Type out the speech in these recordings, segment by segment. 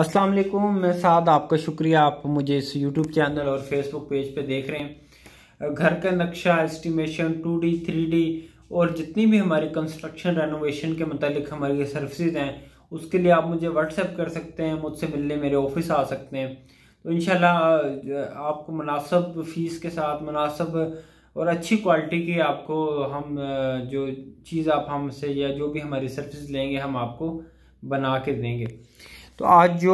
अस्सलाम वालेकुम मैं साद आपका शुक्रिया आप मुझे इस यूट्यूब चैनल और फेसबुक पेज पे देख रहे हैं घर का नक्शा estimation two D three D और जितनी भी हमारी कंस्ट्रक्शन रेनोवेशन के मतलब हमारी सर्विसेज हैं उसके लिए आप मुझे व्हाट्सएप कर सकते हैं मुझसे मिलने मेरे ऑफिस आ सकते हैं तो इन आपको मुनासब फ़ीस के साथ मुनासब और अच्छी क्वालिटी की आपको हम जो चीज़ आप हमसे या जो भी हमारी सर्विस लेंगे हम आपको बना के देंगे तो आज जो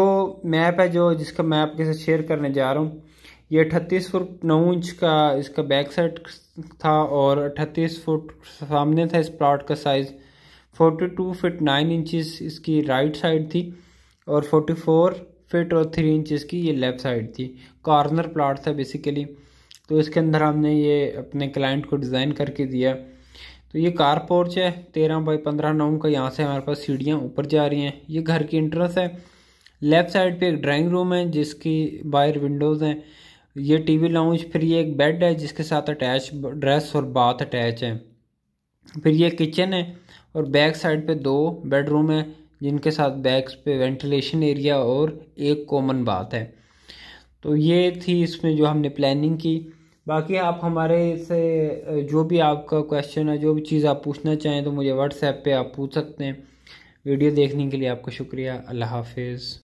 मैप है जो जिसका मैं आपके साथ शेयर करने जा रहा हूँ ये अट्ठतीस फुट नौ इंच का इसका बैक साइड था और अट्ठतीस फुट सामने था इस प्लाट का size forty two feet nine inches इसकी राइट साइड थी और फोर्टी फोर फिट और थ्री इंचिस की ये लेफ़्ट साइड थी कॉर्नर प्लाट था बेसिकली तो इसके अंदर हमने ये अपने क्लाइंट को डिज़ाइन करके दिया तो ये कार पोर्च है तेरह बाई पंद्रह नौ का यहाँ से हमारे पास सीढ़ियाँ ऊपर जा रही हैं ये घर की इंट्रेंस है लेफ्ट साइड पे एक ड्राइंग रूम है जिसकी बाहर विंडोज़ हैं ये टीवी लाउंज फिर ये एक बेड है जिसके साथ अटैच ड्रेस और बाथ अटैच है फिर ये किचन है और बैक साइड पे दो बेडरूम है जिनके साथ बैक्स पे वेंटिलेशन एरिया और एक कॉमन बाथ है तो ये थी इसमें जो हमने प्लानिंग की बाकी आप हमारे से जो भी आपका क्वेश्चन है जो भी चीज़ आप पूछना चाहें तो मुझे व्हाट्सएप पे आप पूछ सकते हैं वीडियो देखने के लिए आपका शुक्रिया अल्लाह हाफिज़